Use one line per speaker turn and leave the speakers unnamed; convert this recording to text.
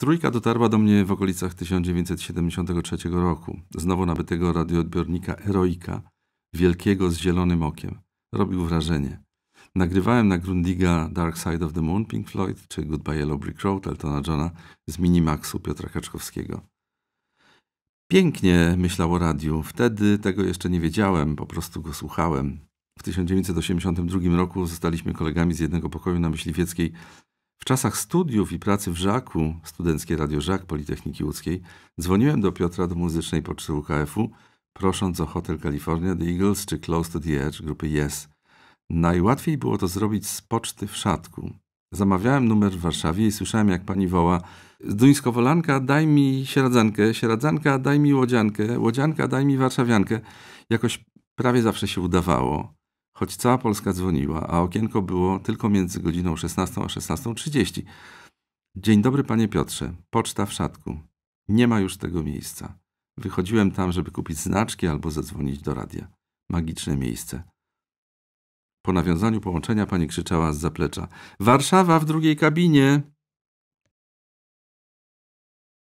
Trójka dotarła do mnie w okolicach 1973 roku, Znowu nabytego radioodbiornika Eroika, wielkiego z zielonym okiem. Robił wrażenie. Nagrywałem na Grundiga Dark Side of the Moon Pink Floyd czy Goodbye Yellow Brick Road Eltona Johna z Minimaxu Piotra Kaczkowskiego. Pięknie myślał o radiu. Wtedy tego jeszcze nie wiedziałem, po prostu go słuchałem. W 1982 roku zostaliśmy kolegami z jednego pokoju na Myśliwieckiej czasach studiów i pracy w Żaku, Studenckie Radio Żak Politechniki Łódzkiej, dzwoniłem do Piotra do muzycznej poczty UKF-u, prosząc o Hotel California, The Eagles czy Close to the Edge grupy Yes. Najłatwiej było to zrobić z poczty w szatku. Zamawiałem numer w Warszawie i słyszałem, jak pani woła Duńsko-Wolanka, daj mi sieradzankę, sieradzanka, daj mi łodziankę, łodzianka, daj mi warszawiankę. Jakoś prawie zawsze się udawało choć cała Polska dzwoniła, a okienko było tylko między godziną 16 a 16.30. Dzień dobry, panie Piotrze. Poczta w szatku. Nie ma już tego miejsca. Wychodziłem tam, żeby kupić znaczki albo zadzwonić do radia. Magiczne miejsce. Po nawiązaniu połączenia pani krzyczała z zaplecza: Warszawa w drugiej kabinie!